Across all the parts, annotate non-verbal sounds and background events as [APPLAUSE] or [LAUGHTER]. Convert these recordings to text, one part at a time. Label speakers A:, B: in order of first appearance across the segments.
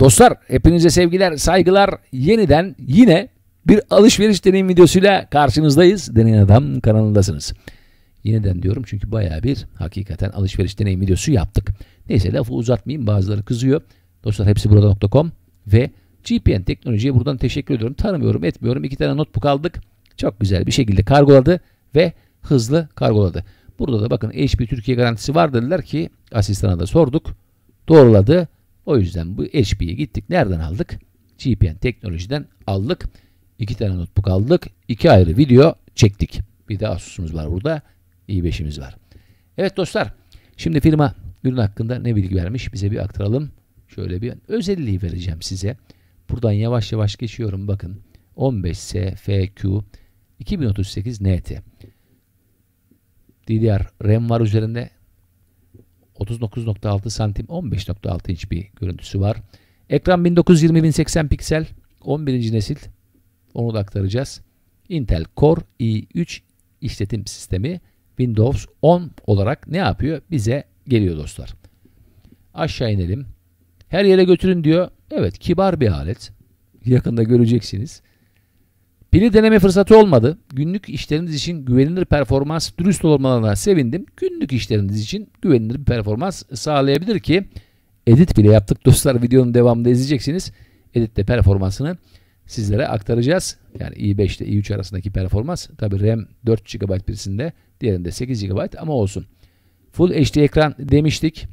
A: Dostlar hepinize sevgiler, saygılar. Yeniden yine bir alışveriş deneyim videosuyla karşınızdayız. Deneyin Adam kanalındasınız. Yeniden diyorum çünkü baya bir hakikaten alışveriş deneyim videosu yaptık. Neyse lafı uzatmayayım bazıları kızıyor. Dostlar hepsi burada.com ve GPN teknolojiye buradan teşekkür ediyorum. Tanımıyorum etmiyorum. İki tane notebook aldık. Çok güzel bir şekilde kargoladı ve hızlı kargoladı. Burada da bakın HP Türkiye garantisi var dediler ki asistana da sorduk. Doğruladı o yüzden bu HP'ye gittik. Nereden aldık? GPN teknolojiden aldık. İki tane notebook aldık. İki ayrı video çektik. Bir de Asus'umuz var burada. i5'imiz var. Evet dostlar. Şimdi firma ürün hakkında ne bilgi vermiş bize bir aktaralım. Şöyle bir özelliği vereceğim size. Buradan yavaş yavaş geçiyorum. Bakın 15 SFQ 2038 NT. DDR RAM var üzerinde. 39.6 santim 15.6 inç bir görüntüsü var. Ekran 1920-1080 x piksel 11. nesil onu da aktaracağız. Intel Core i3 işletim sistemi Windows 10 olarak ne yapıyor? Bize geliyor dostlar. Aşağı inelim. Her yere götürün diyor. Evet kibar bir alet. Yakında göreceksiniz. Pili deneme fırsatı olmadı. Günlük işleriniz için güvenilir performans dürüst olmalarına sevindim. Günlük işleriniz için güvenilir bir performans sağlayabilir ki edit bile yaptık dostlar. [LAUGHS] Videonun devamında izleyeceksiniz. Editte performansını sizlere aktaracağız. Yani i5 ile i3 arasındaki performans. Tabi RAM 4 GB birisinde diğerinde 8 GB ama olsun. Full HD ekran demiştik.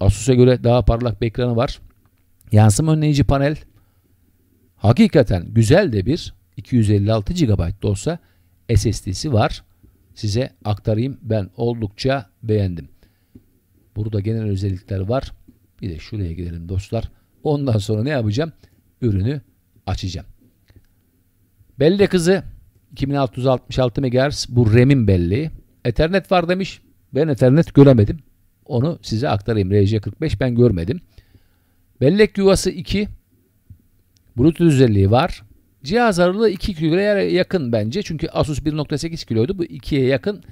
A: Asus'a göre daha parlak bir ekranı var. Yansıma önleyici panel. Hakikaten güzel de bir 256 GB da olsa SSD'si var. Size aktarayım. Ben oldukça beğendim. Burada genel özellikler var. Bir de şuraya gidelim dostlar. Ondan sonra ne yapacağım? Ürünü açacağım. Bellek hızı 2666 MHz bu RAM'in belli. Ethernet var demiş. Ben Ethernet göremedim. Onu size aktarayım. RJ45 ben görmedim. Bellek yuvası 2. Bluetooth özelliği var. Cihaz ağırlığı 2 kiloya yakın bence. Çünkü Asus 1.8 kiloydu. Bu 2'ye yakın.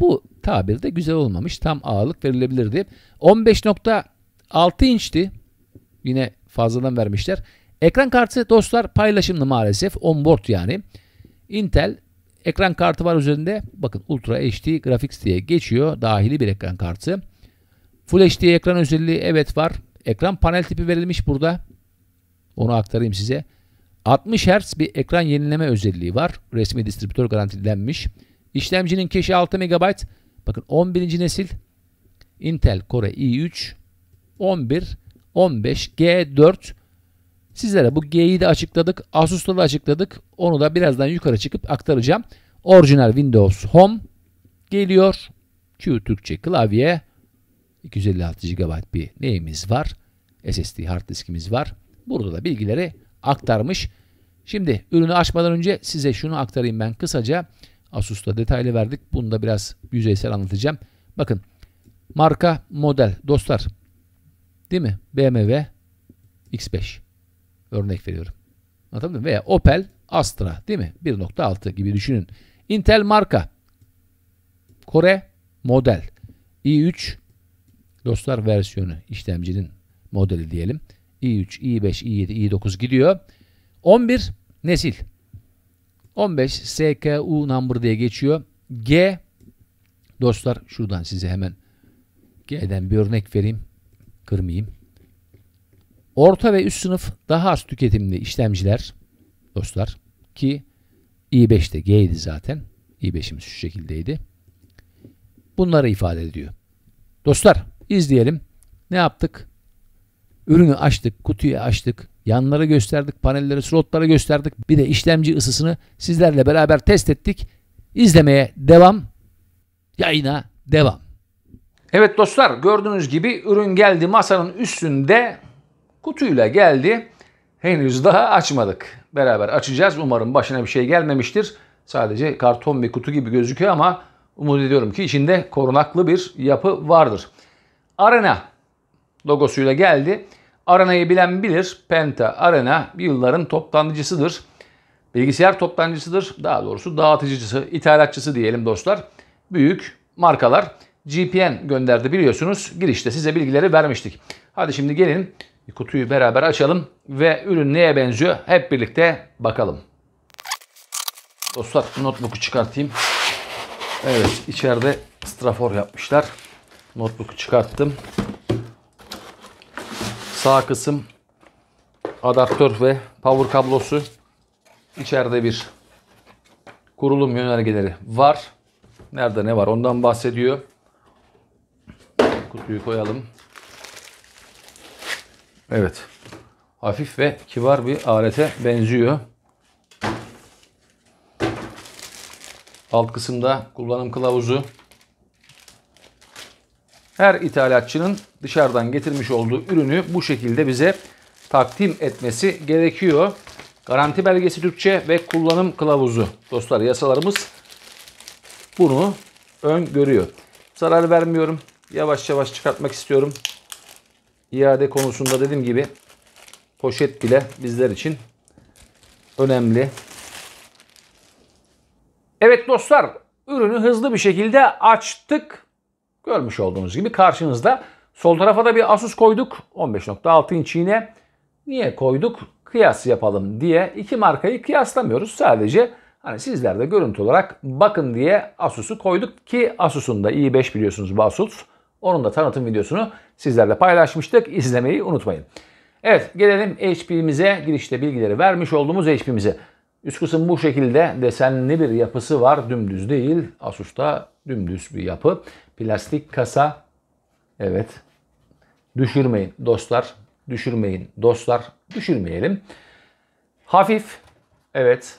A: Bu tabir de güzel olmamış. Tam ağırlık verilebilirdi. 15.6 inçti. Yine fazladan vermişler. Ekran kartı dostlar paylaşımlı maalesef. Onboard yani. Intel ekran kartı var üzerinde. Bakın Ultra HD Graphics diye geçiyor. Dahili bir ekran kartı. Full HD ekran özelliği evet var. Ekran panel tipi verilmiş burada. Onu aktarayım size. 60 Hz bir ekran yenileme özelliği var. Resmi distribütör garantilenmiş. İşlemcinin keşi 6 MB. Bakın 11. nesil Intel Core i3 11 15 G4 Sizlere bu G'yi de açıkladık. Asus'ta da açıkladık. Onu da birazdan yukarı çıkıp aktaracağım. Orijinal Windows Home geliyor. Q Türkçe klavye 256 GB bir neyimiz var? SSD hard diskimiz var. Burada da bilgileri aktarmış. Şimdi ürünü açmadan önce size şunu aktarayım ben kısaca. Asus'ta detaylı verdik. Bunu da biraz yüzeysel anlatacağım. Bakın marka model dostlar değil mi? BMW X5 örnek veriyorum. Anladın mı? Veya Opel Astra değil mi? 1.6 gibi düşünün. Intel marka Kore model i3 dostlar versiyonu işlemcinin modeli diyelim i3, i5, i7, i9 gidiyor. 11 nesil. 15 SKU number diye geçiyor. G dostlar şuradan size hemen G'den bir örnek vereyim. Kırmayayım. Orta ve üst sınıf daha az tüketimli işlemciler dostlar ki i5'te G'ydi zaten. i5'imiz şu şekildeydi. Bunları ifade ediyor. Dostlar izleyelim. Ne yaptık? Ürünü açtık, kutuyu açtık, yanlara gösterdik, panelleri, slotlara gösterdik. Bir de işlemci ısısını sizlerle beraber test ettik. İzlemeye devam, yayına devam. Evet dostlar gördüğünüz gibi ürün geldi masanın üstünde kutuyla geldi. Henüz daha açmadık. Beraber açacağız. Umarım başına bir şey gelmemiştir. Sadece karton bir kutu gibi gözüküyor ama umut ediyorum ki içinde korunaklı bir yapı vardır. Arena logosuyla geldi. Arena'yı bilen bilir. Penta Arena yılların toptancısıdır. Bilgisayar toptancısıdır. Daha doğrusu dağıtıcısı, ithalatçısı diyelim dostlar. Büyük markalar GPN gönderdi biliyorsunuz. Girişte size bilgileri vermiştik. Hadi şimdi gelin kutuyu beraber açalım ve ürün neye benziyor hep birlikte bakalım. Dostlar notebook'u çıkartayım. Evet içeride strafor yapmışlar. Notebook'u çıkarttım. Sağ kısım adaptör ve power kablosu. içeride bir kurulum yönergeleri var. Nerede ne var ondan bahsediyor. Kutuyu koyalım. Evet. Hafif ve kibar bir alete benziyor. Alt kısımda kullanım kılavuzu her ithalatçının dışarıdan getirmiş olduğu ürünü bu şekilde bize takdim etmesi gerekiyor. Garanti belgesi Türkçe ve kullanım kılavuzu. Dostlar yasalarımız bunu öngörüyor. Zarar vermiyorum. Yavaş yavaş çıkartmak istiyorum. İade konusunda dediğim gibi poşet bile bizler için önemli. Evet dostlar ürünü hızlı bir şekilde açtık. Görmüş olduğunuz gibi karşınızda. Sol tarafa da bir Asus koyduk. 15.6 inç yine. Niye koyduk? Kıyas yapalım diye. iki markayı kıyaslamıyoruz. Sadece hani sizler de görüntü olarak bakın diye Asus'u koyduk ki Asus'un da i5 biliyorsunuz bu Asus. Onun da tanıtım videosunu sizlerle paylaşmıştık. İzlemeyi unutmayın. Evet gelelim HP'mize. Girişte bilgileri vermiş olduğumuz HP'mize. Üst kısım bu şekilde desenli bir yapısı var. Dümdüz değil. Asus'ta dümdüz bir yapı. Plastik kasa. Evet. Düşürmeyin dostlar. Düşürmeyin dostlar. Düşürmeyelim. Hafif. Evet.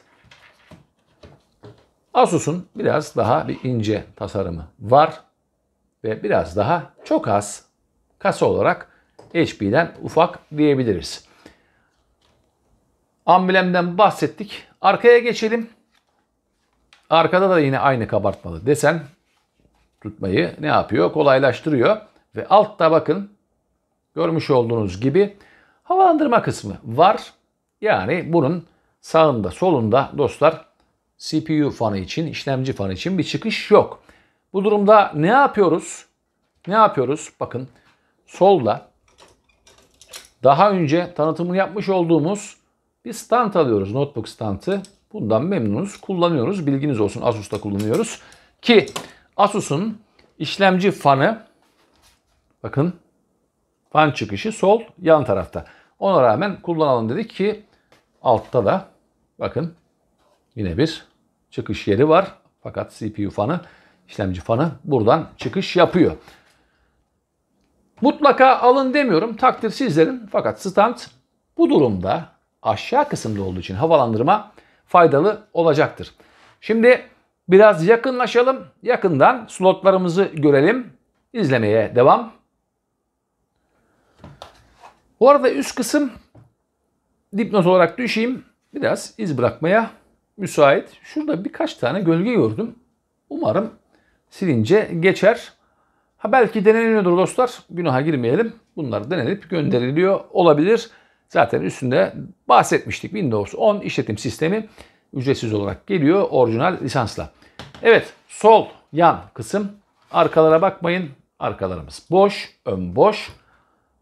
A: Asus'un biraz daha bir ince tasarımı var. Ve biraz daha çok az kasa olarak HP'den ufak diyebiliriz. Amblemden bahsettik. Arkaya geçelim. Arkada da yine aynı kabartmalı desen tutmayı ne yapıyor? Kolaylaştırıyor. Ve altta bakın görmüş olduğunuz gibi havalandırma kısmı var. Yani bunun sağında solunda dostlar CPU fanı için, işlemci fanı için bir çıkış yok. Bu durumda ne yapıyoruz? Ne yapıyoruz? Bakın solda daha önce tanıtımını yapmış olduğumuz bir stand alıyoruz. Notebook standı. Bundan memnunuz. Kullanıyoruz. Bilginiz olsun. Asus'ta kullanıyoruz. Ki Asus'un işlemci fanı bakın fan çıkışı sol yan tarafta. Ona rağmen kullanalım dedik ki altta da bakın yine bir çıkış yeri var. Fakat CPU fanı, işlemci fanı buradan çıkış yapıyor. Mutlaka alın demiyorum. Takdir sizlerin. Fakat stand bu durumda aşağı kısımda olduğu için havalandırma faydalı olacaktır. Şimdi Biraz yakınlaşalım. Yakından slotlarımızı görelim. İzlemeye devam. Bu arada üst kısım dipnot olarak düşeyim. Biraz iz bırakmaya müsait. Şurada birkaç tane gölge gördüm. Umarım silince geçer. Ha belki deneniyordur dostlar. Günaha girmeyelim. Bunlar denenip gönderiliyor olabilir. Zaten üstünde bahsetmiştik. Windows 10 işletim sistemi ücretsiz olarak geliyor orijinal lisansla. Evet sol yan kısım. Arkalara bakmayın. Arkalarımız boş, ön boş.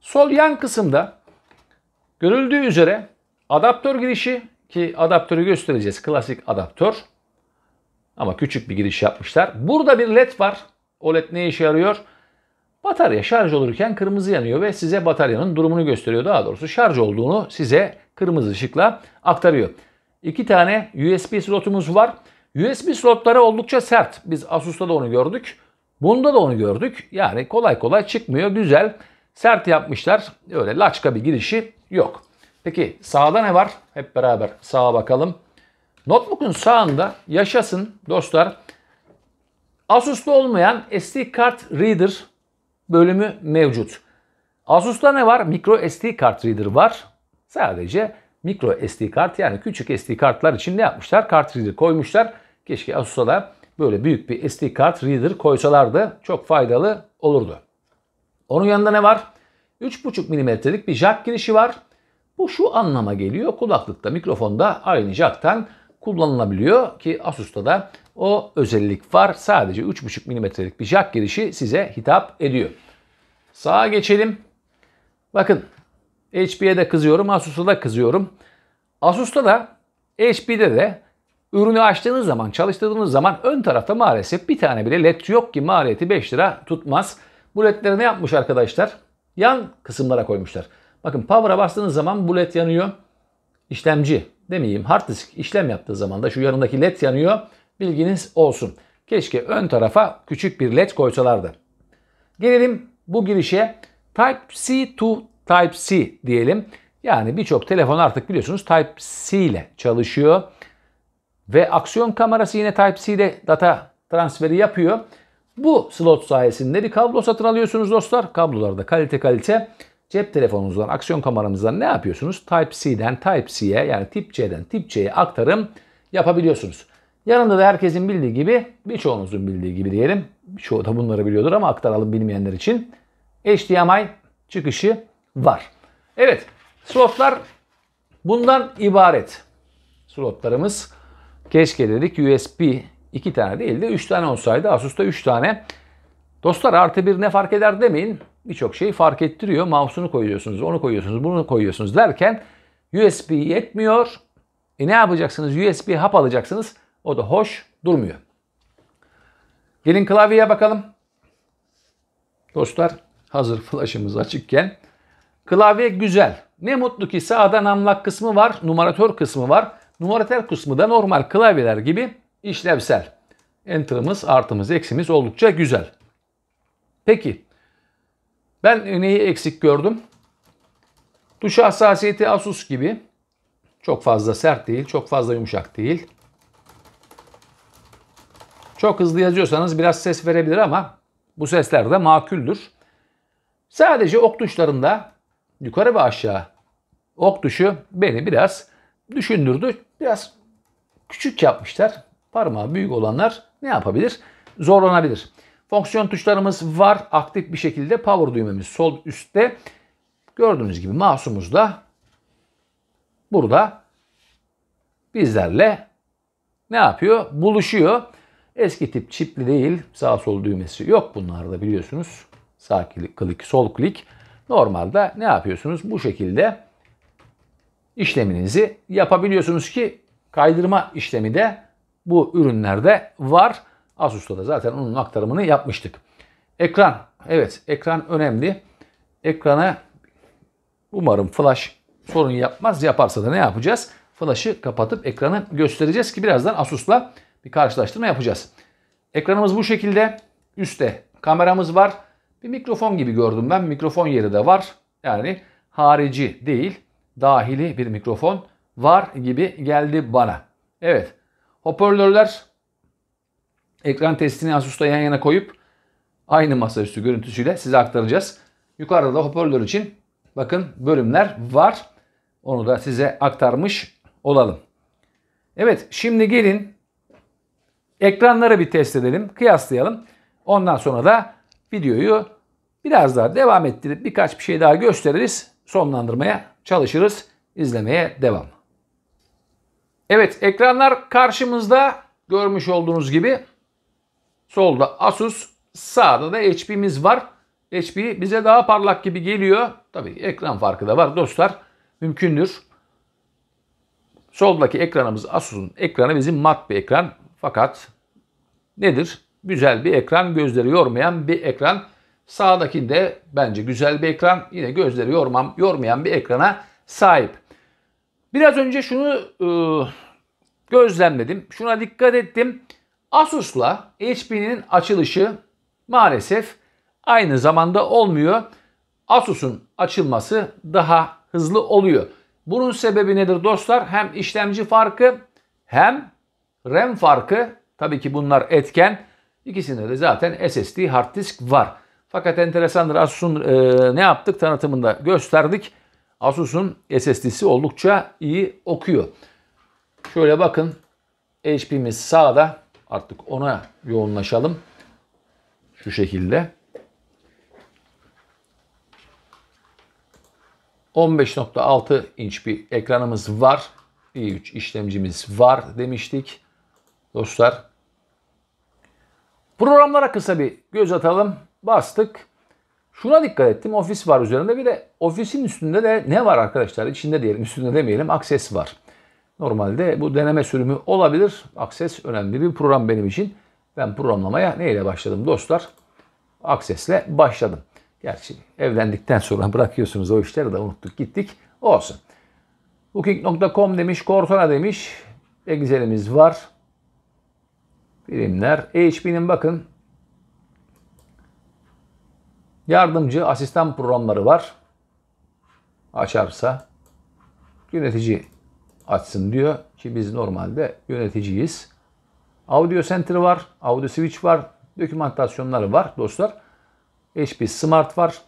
A: Sol yan kısımda görüldüğü üzere adaptör girişi ki adaptörü göstereceğiz. Klasik adaptör. Ama küçük bir giriş yapmışlar. Burada bir led var. O led ne işe yarıyor? Batarya şarj olurken kırmızı yanıyor ve size bataryanın durumunu gösteriyor. Daha doğrusu şarj olduğunu size kırmızı ışıkla aktarıyor. İki tane USB slotumuz var. USB slotları oldukça sert. Biz Asus'ta da onu gördük. Bunda da onu gördük. Yani kolay kolay çıkmıyor. Güzel. Sert yapmışlar. Öyle laçka bir girişi yok. Peki sağda ne var? Hep beraber sağa bakalım. Notebook'un sağında yaşasın dostlar. Asus'ta olmayan SD kart reader bölümü mevcut. Asus'ta ne var? Micro SD kart reader var. Sadece mikro SD kart yani küçük SD kartlar için ne yapmışlar? Kart reader koymuşlar. Keşke Asus'a da böyle büyük bir SD kart reader koysalardı çok faydalı olurdu. Onun yanında ne var? 3,5 milimetrelik bir jack girişi var. Bu şu anlama geliyor. Kulaklıkta, mikrofonda aynı jack'tan kullanılabiliyor ki Asus'ta da o özellik var. Sadece 3,5 milimetrelik bir jack girişi size hitap ediyor. Sağa geçelim. Bakın HP'ye de kızıyorum, Asus'a da kızıyorum. Asus'ta da HP'de de ürünü açtığınız zaman, çalıştırdığınız zaman ön tarafta maalesef bir tane bile led yok ki maliyeti 5 lira tutmaz. Bu ledleri ne yapmış arkadaşlar? Yan kısımlara koymuşlar. Bakın power'a bastığınız zaman bu led yanıyor. İşlemci demeyeyim hard disk işlem yaptığı zaman da şu yanındaki led yanıyor. Bilginiz olsun. Keşke ön tarafa küçük bir led koysalardı. Gelelim bu girişe Type-C to Type-C diyelim. Yani birçok telefon artık biliyorsunuz Type-C ile çalışıyor. Ve aksiyon kamerası yine type C ile data transferi yapıyor. Bu slot sayesinde bir kablo satın alıyorsunuz dostlar. Kablolarda kalite kalite. Cep telefonunuzdan, aksiyon kameranızdan ne yapıyorsunuz? Type-C'den Type-C'ye yani tip C'den tip C'ye aktarım yapabiliyorsunuz. Yanında da herkesin bildiği gibi, birçoğunuzun bildiği gibi diyelim. Çoğu da bunları biliyordur ama aktaralım bilmeyenler için. HDMI çıkışı var. Evet slotlar bundan ibaret. Slotlarımız keşke dedik USB 2 tane değil de 3 tane olsaydı Asus'ta 3 tane. Dostlar artı bir ne fark eder demeyin. Birçok şeyi fark ettiriyor. Mouse'unu koyuyorsunuz, onu koyuyorsunuz, bunu koyuyorsunuz derken USB yetmiyor. E ne yapacaksınız? USB hap alacaksınız. O da hoş durmuyor. Gelin klavyeye bakalım. Dostlar hazır flash'ımız açıkken Klavye güzel. Ne mutlu ki sağda namlak kısmı var, numaratör kısmı var. Numaratör kısmı da normal klavyeler gibi işlevsel. Enter'ımız, artımız, eksimiz oldukça güzel. Peki, ben neyi eksik gördüm? Tuş hassasiyeti Asus gibi. Çok fazla sert değil, çok fazla yumuşak değil. Çok hızlı yazıyorsanız biraz ses verebilir ama bu sesler de makuldür. Sadece ok tuşlarında yukarı ve aşağı ok tuşu beni biraz düşündürdü. Biraz küçük yapmışlar. Parmağı büyük olanlar ne yapabilir? Zorlanabilir. Fonksiyon tuşlarımız var. Aktif bir şekilde power düğmemiz sol üstte. Gördüğünüz gibi masumuz da burada bizlerle ne yapıyor? Buluşuyor. Eski tip çipli değil. Sağ sol düğmesi yok bunlarda biliyorsunuz. Sağ klik, klik sol klik. Normalde ne yapıyorsunuz? Bu şekilde işleminizi yapabiliyorsunuz ki kaydırma işlemi de bu ürünlerde var. Asus'ta da zaten onun aktarımını yapmıştık. Ekran. Evet ekran önemli. Ekrana umarım flash sorun yapmaz. Yaparsa da ne yapacağız? Flash'ı kapatıp ekranı göstereceğiz ki birazdan Asus'la bir karşılaştırma yapacağız. Ekranımız bu şekilde. Üste kameramız var bir mikrofon gibi gördüm ben. Mikrofon yeri de var. Yani harici değil, dahili bir mikrofon var gibi geldi bana. Evet. Hoparlörler ekran testini Asus'ta yan yana koyup aynı masaüstü görüntüsüyle size aktaracağız. Yukarıda da hoparlör için bakın bölümler var. Onu da size aktarmış olalım. Evet şimdi gelin ekranları bir test edelim, kıyaslayalım. Ondan sonra da videoyu biraz daha devam ettirip birkaç bir şey daha gösteririz. Sonlandırmaya çalışırız. İzlemeye devam. Evet ekranlar karşımızda görmüş olduğunuz gibi. Solda Asus, sağda da HP'miz var. HP bize daha parlak gibi geliyor. Tabii ekran farkı da var dostlar. Mümkündür. Soldaki ekranımız Asus'un ekranı bizim mat bir ekran. Fakat nedir? Güzel bir ekran, gözleri yormayan bir ekran. Sağdakinde bence güzel bir ekran. Yine gözleri yormam, yormayan bir ekrana sahip. Biraz önce şunu e, gözlemledim. Şuna dikkat ettim. Asus'la HP'nin açılışı maalesef aynı zamanda olmuyor. Asus'un açılması daha hızlı oluyor. Bunun sebebi nedir dostlar? Hem işlemci farkı hem RAM farkı tabii ki bunlar etken İkisinde de zaten SSD hard disk var. Fakat enteresandır Asus'un e, ne yaptık tanıtımında gösterdik. Asus'un SSD'si oldukça iyi okuyor. Şöyle bakın HP'miz sağda artık ona yoğunlaşalım. Şu şekilde. 15.6 inç bir ekranımız var. i3 işlemcimiz var demiştik. Dostlar Programlara kısa bir göz atalım. Bastık. Şuna dikkat ettim. Ofis var üzerinde. Bir de ofisin üstünde de ne var arkadaşlar? İçinde diyelim, üstünde demeyelim. Akses var. Normalde bu deneme sürümü olabilir. Akses önemli bir program benim için. Ben programlamaya neyle başladım dostlar? Aksesle başladım. Gerçi evlendikten sonra [LAUGHS] bırakıyorsunuz o işleri de unuttuk gittik. Olsun. Booking.com demiş, Cortana demiş. Excel'imiz var birimler. HP'nin bakın yardımcı asistan programları var. Açarsa yönetici açsın diyor ki biz normalde yöneticiyiz. Audio Center var, Audio Switch var, dokümantasyonları var dostlar. HP Smart var.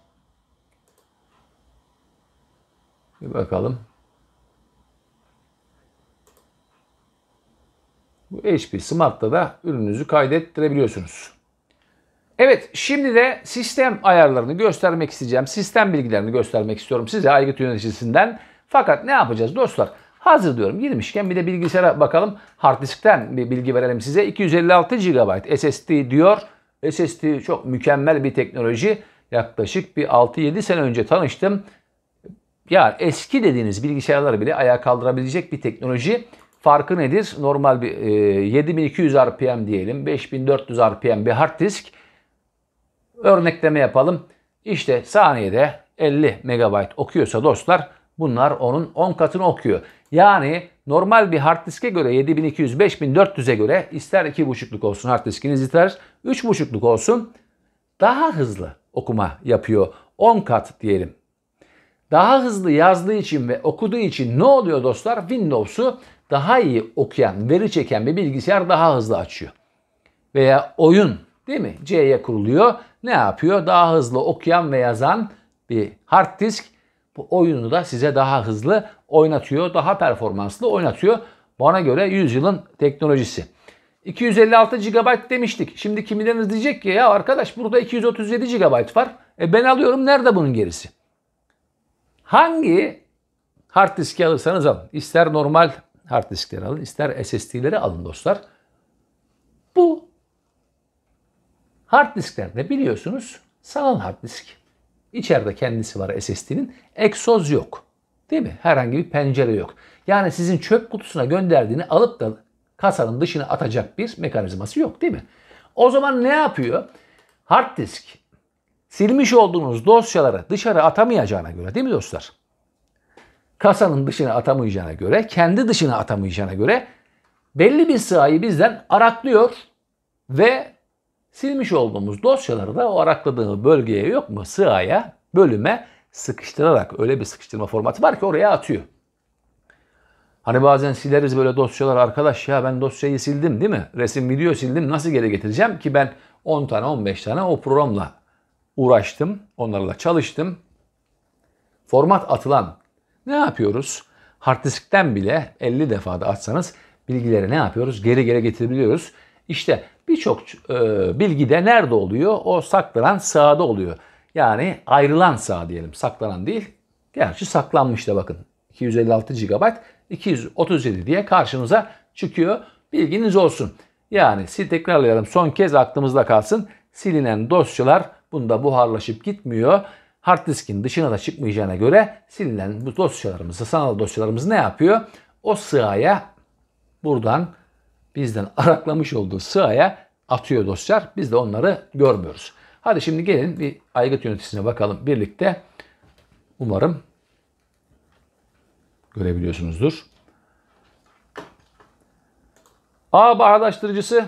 A: Bir bakalım. Bu HP Smart'ta da ürününüzü kaydettirebiliyorsunuz. Evet şimdi de sistem ayarlarını göstermek isteyeceğim. Sistem bilgilerini göstermek istiyorum size aygıt yöneticisinden. Fakat ne yapacağız dostlar? Hazır diyorum girmişken bir de bilgisayara bakalım. Hard diskten bir bilgi verelim size. 256 GB SSD diyor. SSD çok mükemmel bir teknoloji. Yaklaşık bir 6-7 sene önce tanıştım. Ya eski dediğiniz bilgisayarları bile ayağa kaldırabilecek bir teknoloji. Farkı nedir? Normal bir e, 7200 RPM diyelim, 5400 RPM bir hard disk. Örnekleme yapalım. İşte saniyede 50 MB okuyorsa dostlar bunlar onun 10 katını okuyor. Yani normal bir hard diske göre 7200, 5400'e göre ister 2.5'luk olsun hard diskiniz ister 3.5'luk olsun daha hızlı okuma yapıyor. 10 kat diyelim. Daha hızlı yazdığı için ve okuduğu için ne oluyor dostlar? Windows'u daha iyi okuyan, veri çeken bir bilgisayar daha hızlı açıyor. Veya oyun değil mi? C'ye kuruluyor. Ne yapıyor? Daha hızlı okuyan ve yazan bir hard disk bu oyunu da size daha hızlı oynatıyor, daha performanslı oynatıyor. Bana göre 100 yılın teknolojisi. 256 GB demiştik. Şimdi kimileriniz diyecek ki ya arkadaş burada 237 GB var. E ben alıyorum nerede bunun gerisi? Hangi hard disk alırsanız alın. İster normal hard diskleri alın, ister SSD'leri alın dostlar. Bu hard disklerde biliyorsunuz sanal hard disk. İçeride kendisi var SSD'nin. eksoz yok. Değil mi? Herhangi bir pencere yok. Yani sizin çöp kutusuna gönderdiğini alıp da kasanın dışına atacak bir mekanizması yok değil mi? O zaman ne yapıyor? Hard disk silmiş olduğunuz dosyaları dışarı atamayacağına göre değil mi dostlar? kasanın dışına atamayacağına göre, kendi dışına atamayacağına göre belli bir sırayı bizden araklıyor ve silmiş olduğumuz dosyaları da o arakladığı bölgeye yok mu sıraya, bölüme sıkıştırarak öyle bir sıkıştırma formatı var ki oraya atıyor. Hani bazen sileriz böyle dosyalar arkadaş ya ben dosyayı sildim değil mi? Resim video sildim nasıl geri getireceğim ki ben 10 tane 15 tane o programla uğraştım. Onlarla çalıştım. Format atılan ne yapıyoruz? Hard diskten bile 50 defada atsanız bilgileri ne yapıyoruz? Geri geri getirebiliyoruz. İşte birçok e, bilgi de nerede oluyor? O saklanan sağda oluyor. Yani ayrılan sağ diyelim. Saklanan değil. Gerçi saklanmış da bakın. 256 GB 237 diye karşınıza çıkıyor. Bilginiz olsun. Yani sil tekrarlayalım son kez aklımızda kalsın. Silinen dosyalar bunda buharlaşıp gitmiyor hard diskin dışına da çıkmayacağına göre silinen bu dosyalarımızı, sanal dosyalarımızı ne yapıyor? O sıraya buradan bizden araklamış olduğu sıraya atıyor dosyalar. Biz de onları görmüyoruz. Hadi şimdi gelin bir aygıt yöneticisine bakalım birlikte. Umarım görebiliyorsunuzdur. A bağdaştırıcısı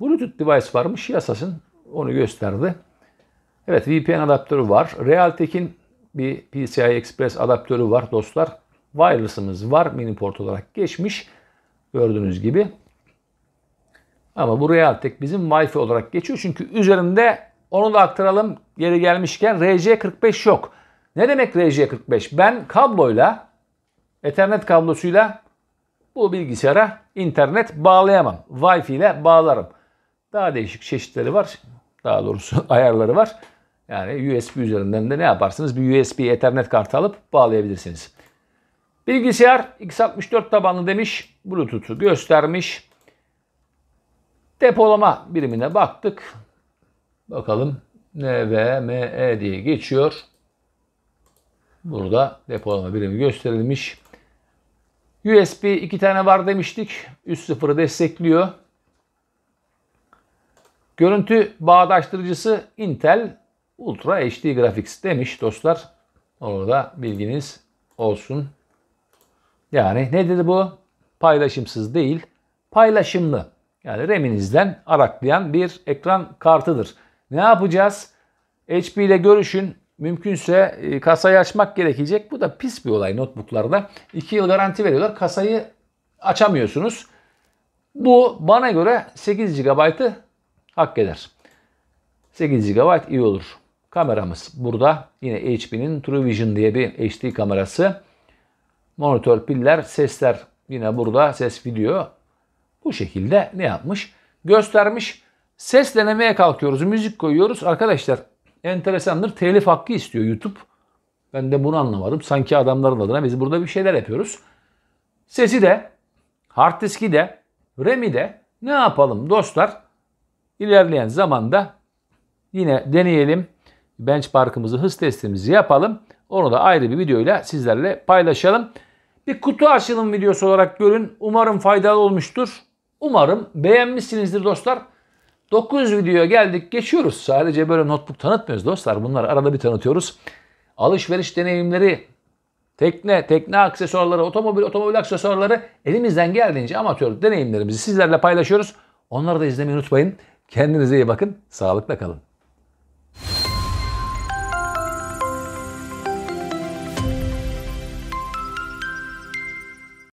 A: Bluetooth device varmış yasasın. Onu gösterdi. Evet VPN adaptörü var. Realtek'in bir PCI Express adaptörü var dostlar. Wireless'ımız var. Mini port olarak geçmiş. Gördüğünüz gibi. Ama bu Realtek bizim Wi-Fi olarak geçiyor. Çünkü üzerinde onu da aktaralım. Yeri gelmişken RJ45 yok. Ne demek RJ45? Ben kabloyla, Ethernet kablosuyla bu bilgisayara internet bağlayamam. Wi-Fi ile bağlarım. Daha değişik çeşitleri var. Daha doğrusu [LAUGHS] ayarları var. Yani USB üzerinden de ne yaparsınız? Bir USB Ethernet kartı alıp bağlayabilirsiniz. Bilgisayar x64 tabanlı demiş. Bluetooth'u göstermiş. Depolama birimine baktık. Bakalım NVMe diye geçiyor. Burada depolama birimi gösterilmiş. USB iki tane var demiştik. 3.0'ı destekliyor. Görüntü bağdaştırıcısı Intel Ultra HD Graphics demiş dostlar. Orada bilginiz olsun. Yani nedir bu? Paylaşımsız değil, paylaşımlı. Yani RAM'inizden araklayan bir ekran kartıdır. Ne yapacağız? HP ile görüşün. Mümkünse e, kasayı açmak gerekecek. Bu da pis bir olay notebooklarda. 2 yıl garanti veriyorlar. Kasayı açamıyorsunuz. Bu bana göre 8 GB'ı hak eder. 8 GB iyi olur kameramız. Burada yine HP'nin True diye bir HD kamerası. Monitör, piller, sesler yine burada ses video. Bu şekilde ne yapmış? Göstermiş. Ses denemeye kalkıyoruz. Müzik koyuyoruz. Arkadaşlar enteresandır. Telif hakkı istiyor YouTube. Ben de bunu anlamadım. Sanki adamların adına biz burada bir şeyler yapıyoruz. Sesi de, hard diski de, RAM'i de ne yapalım dostlar? İlerleyen zamanda yine deneyelim benchmark'ımızı, hız testimizi yapalım. Onu da ayrı bir videoyla sizlerle paylaşalım. Bir kutu açılım videosu olarak görün. Umarım faydalı olmuştur. Umarım beğenmişsinizdir dostlar. 9 videoya geldik geçiyoruz. Sadece böyle notebook tanıtmıyoruz dostlar. Bunları arada bir tanıtıyoruz. Alışveriş deneyimleri, tekne, tekne aksesuarları, otomobil, otomobil aksesuarları elimizden geldiğince amatör deneyimlerimizi sizlerle paylaşıyoruz. Onları da izlemeyi unutmayın. Kendinize iyi bakın. Sağlıkla kalın.